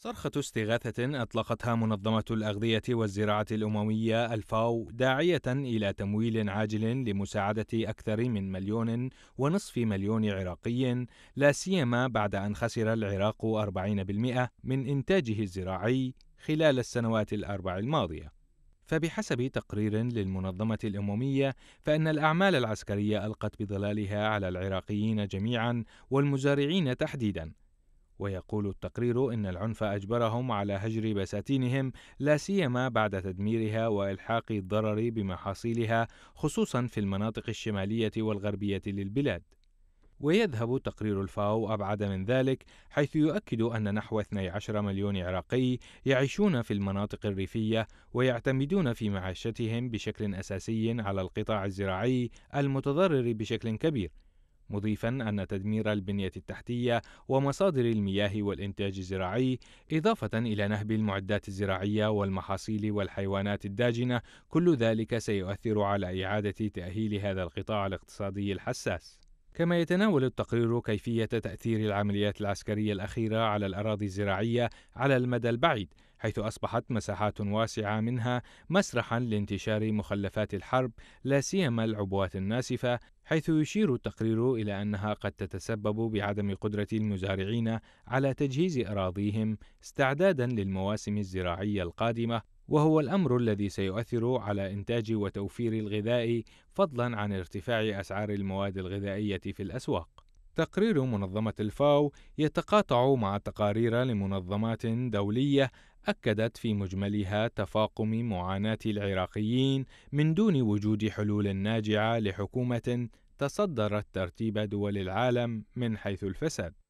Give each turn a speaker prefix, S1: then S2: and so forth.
S1: صرخة استغاثة أطلقتها منظمة الأغذية والزراعة الأموية الفاو داعية إلى تمويل عاجل لمساعدة أكثر من مليون ونصف مليون عراقي لا سيما بعد أن خسر العراق 40% من إنتاجه الزراعي خلال السنوات الأربع الماضية. فبحسب تقرير للمنظمة الأممية فإن الأعمال العسكرية ألقت بظلالها على العراقيين جميعا والمزارعين تحديدا ويقول التقرير إن العنف أجبرهم على هجر بساتينهم لا سيما بعد تدميرها وإلحاق الضرر بمحاصيلها خصوصا في المناطق الشمالية والغربية للبلاد. ويذهب تقرير الفاو أبعد من ذلك حيث يؤكد أن نحو 12 مليون عراقي يعيشون في المناطق الريفية ويعتمدون في معيشتهم بشكل أساسي على القطاع الزراعي المتضرر بشكل كبير مضيفا أن تدمير البنية التحتية ومصادر المياه والإنتاج الزراعي إضافة إلى نهب المعدات الزراعية والمحاصيل والحيوانات الداجنة كل ذلك سيؤثر على إعادة تأهيل هذا القطاع الاقتصادي الحساس كما يتناول التقرير كيفية تأثير العمليات العسكرية الأخيرة على الأراضي الزراعية على المدى البعيد، حيث أصبحت مساحات واسعة منها مسرحًا لانتشار مخلفات الحرب لا سيما العبوات الناسفة، حيث يشير التقرير إلى أنها قد تتسبب بعدم قدرة المزارعين على تجهيز أراضيهم استعدادًا للمواسم الزراعية القادمة وهو الأمر الذي سيؤثر على إنتاج وتوفير الغذاء فضلا عن ارتفاع أسعار المواد الغذائية في الأسواق. تقرير منظمة الفاو يتقاطع مع تقارير لمنظمات دولية أكدت في مجملها تفاقم معاناة العراقيين من دون وجود حلول ناجعة لحكومة تصدرت ترتيب دول العالم من حيث الفساد.